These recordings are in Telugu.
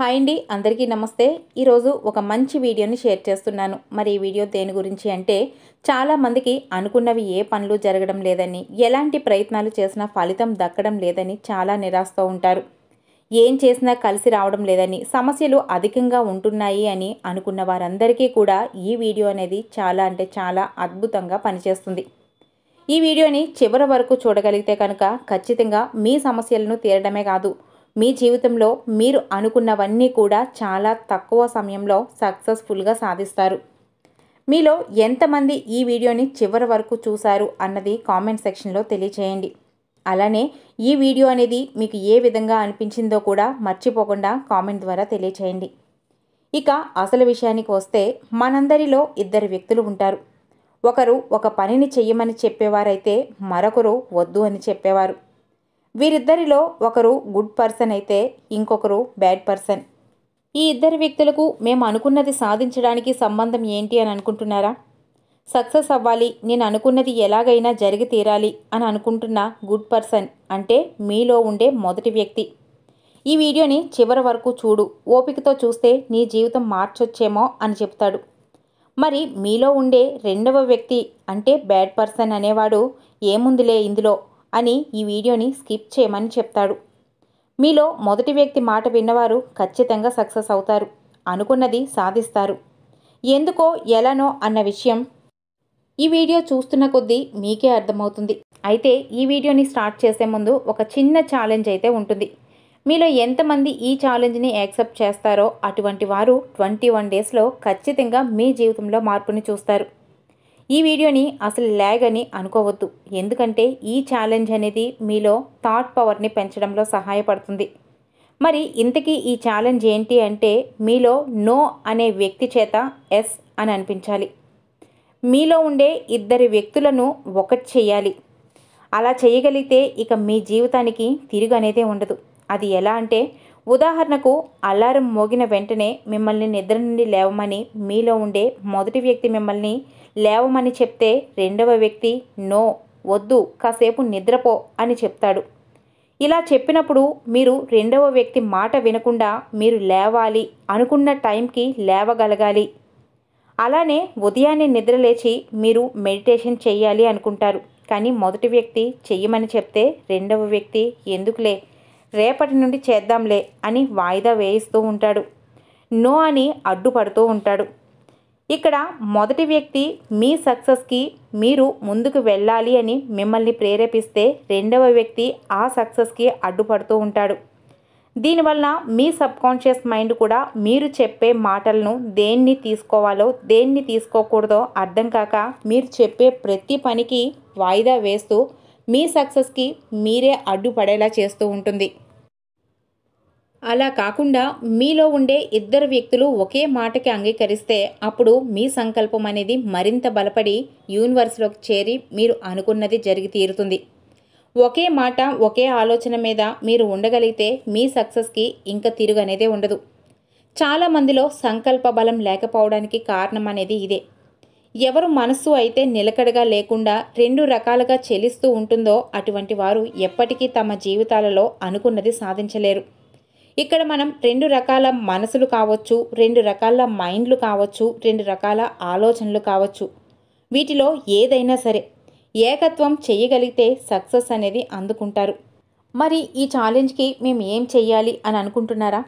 హాయ్ అండి అందరికీ నమస్తే ఈరోజు ఒక మంచి వీడియోని షేర్ చేస్తున్నాను మరి ఈ వీడియో దేని గురించి అంటే చాలామందికి అనుకున్నవి ఏ పనులు జరగడం లేదని ఎలాంటి ప్రయత్నాలు చేసినా ఫలితం దక్కడం లేదని చాలా నిరాశతో ఉంటారు ఏం చేసినా కలిసి రావడం లేదని సమస్యలు అధికంగా ఉంటున్నాయి అని అనుకున్న వారందరికీ కూడా ఈ వీడియో అనేది చాలా అంటే చాలా అద్భుతంగా పనిచేస్తుంది ఈ వీడియోని చివరి వరకు చూడగలిగితే కనుక ఖచ్చితంగా మీ సమస్యలను తీరడమే కాదు మీ జీవితంలో మీరు అనుకున్నవన్నీ కూడా చాలా తక్కువ సమయంలో సక్సెస్ఫుల్గా సాధిస్తారు మీలో ఎంతమంది ఈ వీడియోని చివరి వరకు చూశారు అన్నది కామెంట్ సెక్షన్లో తెలియచేయండి అలానే ఈ వీడియో అనేది మీకు ఏ విధంగా అనిపించిందో కూడా మర్చిపోకుండా కామెంట్ ద్వారా తెలియచేయండి ఇక అసలు విషయానికి వస్తే మనందరిలో ఇద్దరు వ్యక్తులు ఉంటారు ఒకరు ఒక పనిని చెయ్యమని చెప్పేవారైతే మరొకరు వద్దు అని చెప్పేవారు వీరిద్దరిలో ఒకరు గుడ్ పర్సన్ అయితే ఇంకొకరు బ్యాడ్ పర్సన్ ఈ ఇద్దరు వ్యక్తులకు మేము అనుకున్నది సాధించడానికి సంబంధం ఏంటి అని అనుకుంటున్నారా సక్సెస్ అవ్వాలి నేను అనుకున్నది ఎలాగైనా జరిగి తీరాలి అని అనుకుంటున్న గుడ్ పర్సన్ అంటే మీలో ఉండే మొదటి వ్యక్తి ఈ వీడియోని చివరి వరకు చూడు ఓపికతో చూస్తే నీ జీవితం మార్చొచ్చేమో అని చెప్తాడు మరి మీలో ఉండే రెండవ వ్యక్తి అంటే బ్యాడ్ పర్సన్ అనేవాడు ఏముందిలే ఇందులో అని ఈ వీడియోని స్కిప్ చేయమని చెప్తాడు మీలో మొదటి వ్యక్తి మాట విన్నవారు ఖచ్చితంగా సక్సెస్ అవుతారు అనుకున్నది సాధిస్తారు ఎందుకో ఎలానో అన్న విషయం ఈ వీడియో చూస్తున్న కొద్దీ మీకే అర్థమవుతుంది అయితే ఈ వీడియోని స్టార్ట్ చేసే ముందు ఒక చిన్న ఛాలెంజ్ అయితే ఉంటుంది మీలో ఎంతమంది ఈ ఛాలెంజ్ని యాక్సెప్ట్ చేస్తారో అటువంటి వారు ట్వంటీ వన్ డేస్లో ఖచ్చితంగా మీ జీవితంలో మార్పుని చూస్తారు ఈ వీడియోని అసలు ల్యాగ్ అని అనుకోవద్దు ఎందుకంటే ఈ ఛాలెంజ్ అనేది మీలో థాట్ పవర్ని పెంచడంలో సహాయపడుతుంది మరి ఇంతకీ ఈ ఛాలెంజ్ ఏంటి అంటే మీలో నో అనే వ్యక్తి చేత ఎస్ అని అనిపించాలి మీలో ఉండే ఇద్దరు వ్యక్తులను ఒకటి చేయాలి అలా చేయగలిగితే ఇక మీ జీవితానికి తిరుగు అనేదే ఉండదు అది ఎలా అంటే ఉదాహరణకు అలారం మోగిన వెంటనే మిమ్మల్ని నిద్ర నుండి లేవమని మీలో ఉండే మొదటి వ్యక్తి మిమ్మల్ని లేవమని చెప్తే రెండవ వ్యక్తి నో వద్దు కాసేపు నిద్రపో అని చెప్తాడు ఇలా చెప్పినప్పుడు మీరు రెండవ వ్యక్తి మాట వినకుండా మీరు లేవాలి అనుకున్న టైంకి లేవగలగాలి అలానే ఉదయాన్నే నిద్రలేచి మీరు మెడిటేషన్ చేయాలి అనుకుంటారు కానీ మొదటి వ్యక్తి చెయ్యమని చెప్తే రెండవ వ్యక్తి ఎందుకులే రేపటి నుండి చేద్దాంలే అని వాయిదా వేయిస్తూ ఉంటాడు నో అని అడ్డుపడుతూ ఉంటాడు ఇక్కడ మొదటి వ్యక్తి మీ సక్సెస్కి మీరు ముందుకు వెళ్ళాలి అని మిమ్మల్ని ప్రేరేపిస్తే రెండవ వ్యక్తి ఆ సక్సెస్కి అడ్డుపడుతూ ఉంటాడు దీనివల్ల మీ సబ్కాన్షియస్ మైండ్ కూడా మీరు చెప్పే మాటలను దేన్ని తీసుకోవాలో దేన్ని తీసుకోకూడదో అర్థం కాక మీరు చెప్పే ప్రతి పనికి వాయిదా వేస్తూ మీ సక్సెస్కి మీరే అడ్డుపడేలా చేస్తూ ఉంటుంది అలా కాకుండా మీలో ఉండే ఇద్దరు వ్యక్తులు ఒకే మాటకి అంగీకరిస్తే అప్పుడు మీ సంకల్పం అనేది మరింత బలపడి యూనివర్స్లోకి చేరి మీరు అనుకున్నది జరిగి తీరుతుంది ఒకే మాట ఒకే ఆలోచన మీద మీరు ఉండగలిగితే మీ సక్సెస్కి ఇంకా తిరుగు అనేదే ఉండదు చాలామందిలో సంకల్ప బలం లేకపోవడానికి కారణం అనేది ఇదే ఎవరు మనస్సు అయితే నిలకడగా లేకుండా రెండు రకాలుగా చెలిస్తూ ఉంటుందో అటువంటి వారు ఎప్పటికీ తమ జీవితాలలో అనుకున్నది సాధించలేరు ఇక్కడ మనం రెండు రకాల మనసులు కావచ్చు రెండు రకాల మైండ్లు కావచ్చు రెండు రకాల ఆలోచనలు కావచ్చు వీటిలో ఏదైనా సరే ఏకత్వం చేయగలిగితే సక్సెస్ అనేది అందుకుంటారు మరి ఈ ఛాలెంజ్కి మేము ఏం చెయ్యాలి అని అనుకుంటున్నారా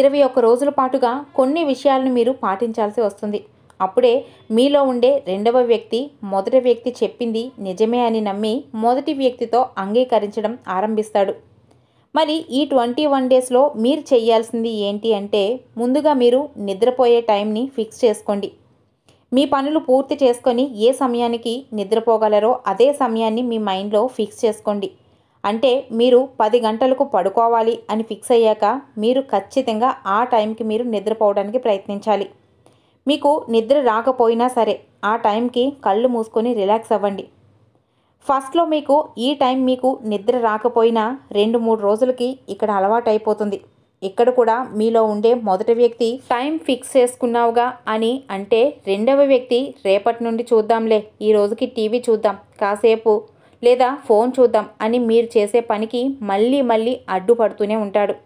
ఇరవై ఒక్క రోజుల పాటుగా కొన్ని విషయాలను మీరు పాటించాల్సి వస్తుంది అప్పుడే మీలో ఉండే రెండవ వ్యక్తి మొదటి వ్యక్తి చెప్పింది నిజమే అని నమ్మి మొదటి వ్యక్తితో అంగీకరించడం ఆరంభిస్తాడు మరి ఈ ట్వంటీ వన్ డేస్లో మీరు చేయాల్సింది ఏంటి అంటే ముందుగా మీరు నిద్రపోయే టైంని ఫిక్స్ చేసుకోండి మీ పనులు పూర్తి చేసుకొని ఏ సమయానికి నిద్రపోగలరో అదే సమయాన్ని మీ మైండ్లో ఫిక్స్ చేసుకోండి అంటే మీరు పది గంటలకు పడుకోవాలి అని ఫిక్స్ అయ్యాక మీరు ఖచ్చితంగా ఆ టైంకి మీరు నిద్రపోవడానికి ప్రయత్నించాలి మీకు నిద్ర రాకపోయినా సరే ఆ టైంకి కళ్ళు మూసుకొని రిలాక్స్ అవ్వండి ఫస్ట్లో మీకు ఈ టైం మీకు నిద్ర రాకపోయినా రెండు మూడు రోజులకి ఇక్కడ అలవాటైపోతుంది ఇక్కడ కూడా మీలో ఉండే మొదటి వ్యక్తి టైం ఫిక్స్ చేసుకున్నావుగా అని అంటే రెండవ వ్యక్తి రేపటి నుండి చూద్దాంలే ఈ రోజుకి టీవీ చూద్దాం కాసేపు లేదా ఫోన్ చూద్దాం అని మీరు చేసే పనికి మళ్ళీ మళ్ళీ అడ్డుపడుతూనే ఉంటాడు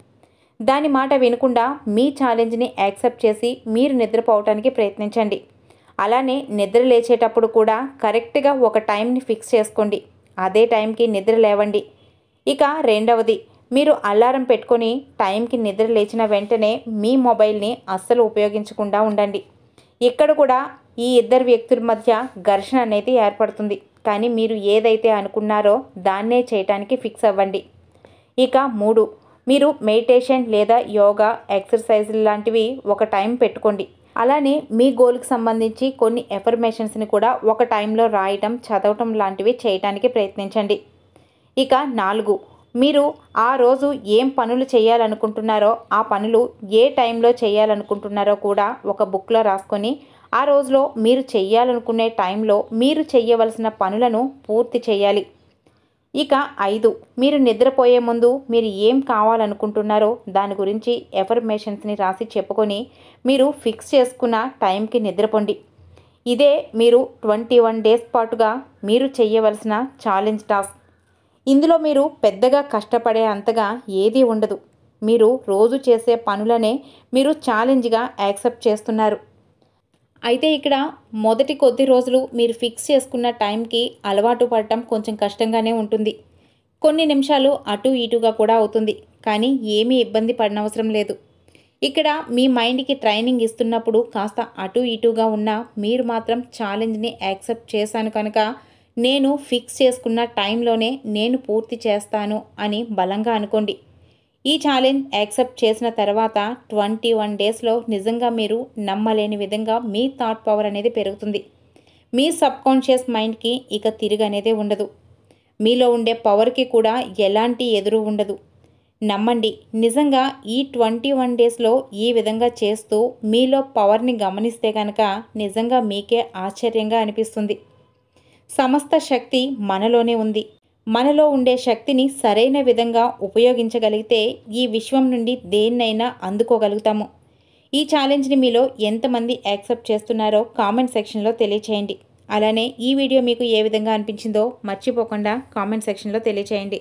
దాని మాట వినకుండా మీ ఛాలెంజ్ని యాక్సెప్ట్ చేసి మీరు నిద్రపోవటానికి ప్రయత్నించండి అలానే నిద్ర లేచేటప్పుడు కూడా కరెక్ట్గా ఒక టైంని ఫిక్స్ చేసుకోండి అదే టైంకి నిద్ర లేవండి ఇక రెండవది మీరు అలారం పెట్టుకొని టైంకి నిద్ర లేచిన వెంటనే మీ మొబైల్ని అస్సలు ఉపయోగించకుండా ఉండండి ఇక్కడ కూడా ఈ ఇద్దరు వ్యక్తుల మధ్య ఘర్షణ అనేది ఏర్పడుతుంది కానీ మీరు ఏదైతే అనుకున్నారో దాన్నే చేయటానికి ఫిక్స్ అవ్వండి ఇక మూడు మీరు మెడిటేషన్ లేదా యోగా ఎక్సర్సైజ్ లాంటివి ఒక టైం పెట్టుకోండి అలానే మీ గోల్కి సంబంధించి కొన్ని ఎఫర్మేషన్స్ని కూడా ఒక టైంలో రాయటం చదవటం లాంటివి చేయటానికి ప్రయత్నించండి ఇక నాలుగు మీరు ఆ రోజు ఏం పనులు చేయాలనుకుంటున్నారో ఆ పనులు ఏ టైంలో చేయాలనుకుంటున్నారో కూడా ఒక బుక్లో రాసుకొని ఆ రోజులో మీరు చేయాలనుకునే టైంలో మీరు చేయవలసిన పనులను పూర్తి చేయాలి ఇక ఐదు మీరు నిద్రపోయే ముందు మీరు ఏం కావాలనుకుంటున్నారో దాని గురించి ఎఫర్మేషన్స్ని రాసి చెప్పుకొని మీరు ఫిక్స్ చేసుకున్న టైంకి నిద్రపోండి ఇదే మీరు ట్వంటీ వన్ డేస్ పాటుగా మీరు చేయవలసిన ఛాలెంజ్ టాస్క్ ఇందులో మీరు పెద్దగా కష్టపడే అంతగా ఏదీ ఉండదు మీరు రోజు చేసే పనులనే మీరు ఛాలెంజ్గా యాక్సెప్ట్ చేస్తున్నారు అయితే ఇక్కడ మొదటి కొద్ది రోజులు మీరు ఫిక్స్ చేసుకున్న టైంకి అలవాటు పడటం కొంచెం కష్టంగానే ఉంటుంది కొన్ని నిమిషాలు అటు ఇటుగా కూడా అవుతుంది కానీ ఏమీ ఇబ్బంది పడనవసరం లేదు ఇక్కడ మీ మైండ్కి ట్రైనింగ్ ఇస్తున్నప్పుడు కాస్త అటు ఇటుగా ఉన్న మీరు మాత్రం ఛాలెంజ్ని యాక్సెప్ట్ చేశాను కనుక నేను ఫిక్స్ చేసుకున్న టైంలోనే నేను పూర్తి చేస్తాను అని బలంగా అనుకోండి ఈ ఛాలెంజ్ యాక్సెప్ట్ చేసిన తర్వాత ట్వంటీ వన్ డేస్లో నిజంగా మీరు నమ్మలేని విధంగా మీ థాట్ పవర్ అనేది పెరుగుతుంది మీ సబ్కాన్షియస్ మైండ్కి ఇక తిరిగి అనేది ఉండదు మీలో ఉండే పవర్కి కూడా ఎలాంటి ఎదురు ఉండదు నమ్మండి నిజంగా ఈ ట్వంటీ వన్ డేస్లో ఈ విధంగా చేస్తూ మీలో పవర్ని గమనిస్తే కనుక నిజంగా మీకే ఆశ్చర్యంగా అనిపిస్తుంది సమస్త శక్తి మనలోనే ఉంది మనలో ఉండే శక్తిని సరైన విధంగా ఉపయోగించగలిగితే ఈ విశ్వం నుండి దేన్నైనా అందుకోగలుగుతాము ఈ ఛాలెంజ్ని మీలో ఎంతమంది యాక్సెప్ట్ చేస్తున్నారో కామెంట్ సెక్షన్లో తెలియచేయండి అలానే ఈ వీడియో మీకు ఏ విధంగా అనిపించిందో మర్చిపోకుండా కామెంట్ సెక్షన్లో తెలియచేయండి